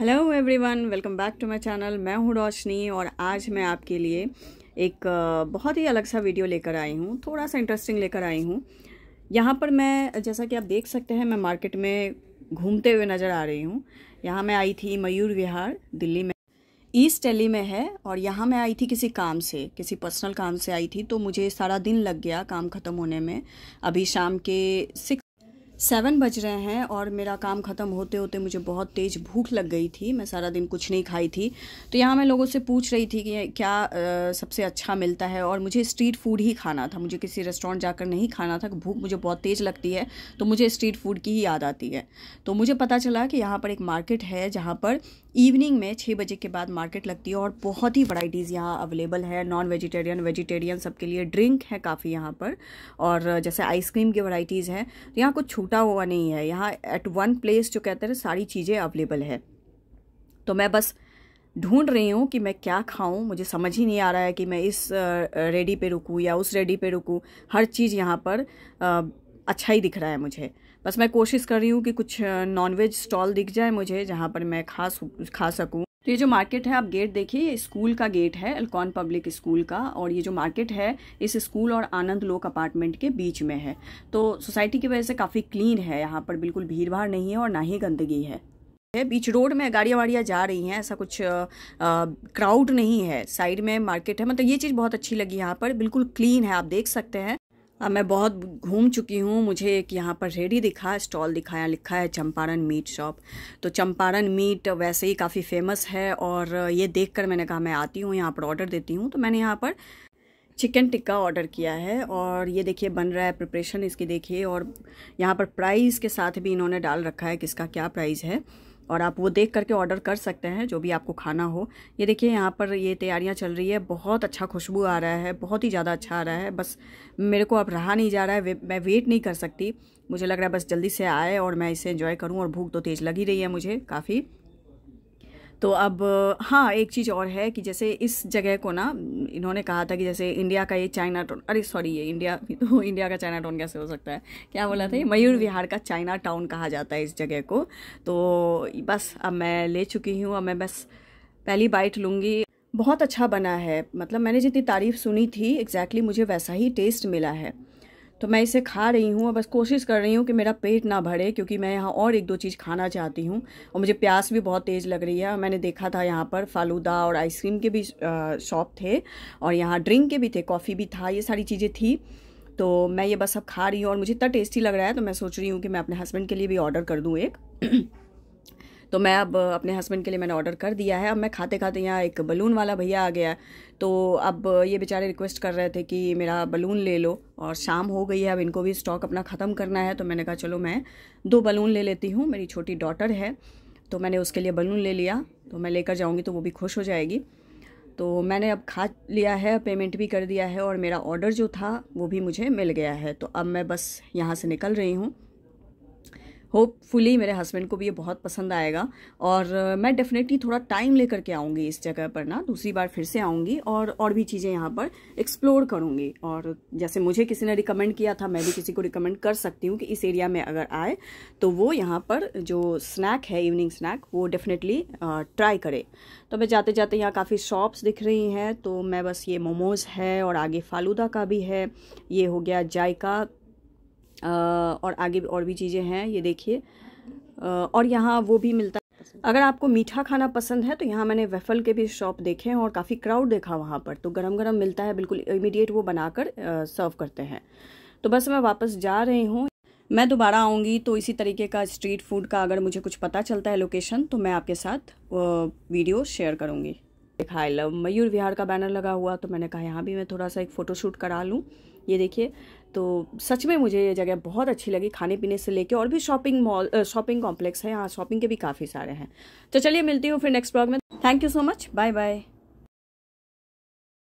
hello everyone welcome back to my channel मैं हूँ रोशनी और आज मैं आपके लिए एक बहुत ही अलग सा वीडियो लेकर आई हूँ थोड़ा सा इंटरेस्टिंग लेकर आई हूँ यहाँ पर मैं जैसा कि आप देख सकते हैं मैं मार्केट में घूमते हुए नज़र आ रही हूँ यहाँ मैं आई थी मयूर विहार दिल्ली में ईस्ट दिल्ली में है और यहाँ मैं आई थी किसी काम से किसी पर्सनल काम से आई थी तो मुझे सारा दिन लग गया काम ख़त्म होने में अभी शाम के सिक्स सेवन बज रहे हैं और मेरा काम ख़त्म होते होते मुझे बहुत तेज़ भूख लग गई थी मैं सारा दिन कुछ नहीं खाई थी तो यहाँ मैं लोगों से पूछ रही थी कि क्या आ, सबसे अच्छा मिलता है और मुझे स्ट्रीट फूड ही खाना था मुझे किसी रेस्टोरेंट जाकर नहीं खाना था भूख मुझे बहुत तेज़ लगती है तो मुझे स्ट्रीट फूड की ही याद आती है तो मुझे पता चला कि यहाँ पर एक मार्केट है जहाँ पर इवनिंग में छः बजे के बाद मार्केट लगती है और बहुत ही वराइटीज़ यहाँ अवेलेबल है नॉन वेजिटेरियन वेजिटेरियन सबके लिए ड्रिंक है काफ़ी यहाँ पर और जैसे आइसक्रीम की वराइटीज़ है तो यहाँ कुछ छूट टूटा हुआ नहीं है यहाँ एट वन प्लेस जो कहते हैं सारी चीज़ें अवेलेबल है तो मैं बस ढूंढ रही हूँ कि मैं क्या खाऊँ मुझे समझ ही नहीं आ रहा है कि मैं इस रेडी पे रुकूँ या उस रेडी पे रुकूँ हर चीज़ यहाँ पर अच्छा ही दिख रहा है मुझे बस मैं कोशिश कर रही हूँ कि कुछ नॉनवेज स्टॉल दिख जाए मुझे जहाँ पर मैं खा खा सकूँ तो ये जो मार्केट है आप गेट देखिए ये स्कूल का गेट है एलकॉन पब्लिक स्कूल का और ये जो मार्केट है इस स्कूल और आनंद लोक अपार्टमेंट के बीच में है तो सोसाइटी की वजह से काफ़ी क्लीन है यहाँ पर बिल्कुल भीड़ भाड़ नहीं है और ना ही गंदगी है बीच रोड में गाड़ियाँ वाड़ियाँ जा रही हैं ऐसा कुछ क्राउड नहीं है साइड में मार्केट है मतलब ये चीज़ बहुत अच्छी लगी यहाँ पर बिल्कुल क्लीन है आप देख सकते हैं अब हाँ, मैं बहुत घूम चुकी हूँ मुझे एक यहाँ पर रेडी दिखा स्टॉल दिखाया लिखा है चंपारण मीट शॉप तो चंपारण मीट वैसे ही काफ़ी फेमस है और ये देखकर मैंने कहा मैं आती हूँ यहाँ पर ऑर्डर देती हूँ तो मैंने यहाँ पर चिकन टिक्का ऑर्डर किया है और ये देखिए बन रहा है प्रिपरेशन इसकी देखिए और यहाँ पर प्राइस के साथ भी इन्होंने डाल रखा है किसका क्या प्राइस है और आप वो देख करके ऑर्डर कर सकते हैं जो भी आपको खाना हो ये देखिए यहाँ पर ये तैयारियाँ चल रही है बहुत अच्छा खुशबू आ रहा है बहुत ही ज़्यादा अच्छा आ रहा है बस मेरे को अब रहा नहीं जा रहा है वे, मैं वेट नहीं कर सकती मुझे लग रहा है बस जल्दी से आए और मैं इसे इन्जॉय करूँ और भूख तो तेज़ लगी रही है मुझे काफ़ी तो अब हाँ एक चीज़ और है कि जैसे इस जगह को ना इन्होंने कहा था कि जैसे इंडिया का ये चाइना टाउन अरे सॉरी ये इंडिया तो इंडिया का चाइना टाउन कैसे हो सकता है क्या बोला था ये मयूर विहार का चाइना टाउन कहा जाता है इस जगह को तो बस अब मैं ले चुकी हूँ अब मैं बस पहली बाइट लूँगी बहुत अच्छा बना है मतलब मैंने जितनी तारीफ़ सुनी थी एग्जैक्टली exactly मुझे वैसा ही टेस्ट मिला है तो मैं इसे खा रही हूँ और बस कोशिश कर रही हूँ कि मेरा पेट ना भरे क्योंकि मैं यहाँ और एक दो चीज़ खाना चाहती हूँ और मुझे प्यास भी बहुत तेज़ लग रही है मैंने देखा था यहाँ पर फालूदा और आइसक्रीम के भी शॉप थे और यहाँ ड्रिंक के भी थे कॉफ़ी भी था ये सारी चीज़ें थी तो मैं ये बस अब खा रही हूँ और मुझे इतना टेस्टी लग रहा है तो मैं सोच रही हूँ कि मैं अपने हस्बैंड के लिए भी ऑर्डर कर दूँ एक तो मैं अब अपने हस्बैंड के लिए मैंने ऑर्डर कर दिया है अब मैं खाते खाते यहाँ एक बलून वाला भैया आ गया तो अब ये बेचारे रिक्वेस्ट कर रहे थे कि मेरा बलून ले लो और शाम हो गई है अब इनको भी स्टॉक अपना ख़त्म करना है तो मैंने कहा चलो मैं दो बलून ले लेती हूँ मेरी छोटी डॉटर है तो मैंने उसके लिए बलून ले लिया तो मैं लेकर जाऊँगी तो वो भी खुश हो जाएगी तो मैंने अब खा लिया है पेमेंट भी कर दिया है और मेरा ऑर्डर जो था वो भी मुझे मिल गया है तो अब मैं बस यहाँ से निकल रही हूँ होपफुली मेरे हस्बैंड को भी ये बहुत पसंद आएगा और uh, मैं डेफिनेटली थोड़ा टाइम लेकर के आऊँगी इस जगह पर ना दूसरी बार फिर से आऊँगी और और भी चीज़ें यहाँ पर एक्सप्लोर करूँगी और जैसे मुझे किसी ने रिकमेंड किया था मैं भी किसी को रिकमेंड कर सकती हूँ कि इस एरिया में अगर आए तो वो यहाँ पर जो स्नैक है इवनिंग स्नैक वो डेफिनेटली ट्राई uh, करे तो मैं जाते जाते यहाँ काफ़ी शॉप्स दिख रही हैं तो मैं बस ये मोमोज़ है और आगे फालूदा का भी है ये हो गया जायका और आगे और भी चीज़ें हैं ये देखिए और यहाँ वो भी मिलता अगर आपको मीठा खाना पसंद है तो यहाँ मैंने वेफल के भी शॉप देखे हैं और काफ़ी क्राउड देखा वहाँ पर तो गरम गरम मिलता है बिल्कुल इमीडिएट वो बनाकर सर्व करते हैं तो बस मैं वापस जा रही हूँ मैं दोबारा आऊँगी तो इसी तरीके का स्ट्रीट फूड का अगर मुझे कुछ पता चलता है लोकेशन तो मैं आपके साथ वीडियो शेयर करूँगी एक लव मयूर विहार का बैनर लगा हुआ तो मैंने कहा यहाँ भी मैं थोड़ा सा एक फ़ोटोशूट करा लूँ ये देखिए तो सच में मुझे ये जगह बहुत अच्छी लगी खाने पीने से लेके और भी शॉपिंग मॉल शॉपिंग कॉम्प्लेक्स है यहाँ शॉपिंग के भी काफ़ी सारे हैं तो चलिए मिलती हूँ फिर नेक्स्ट ब्लॉग में thank you so much bye bye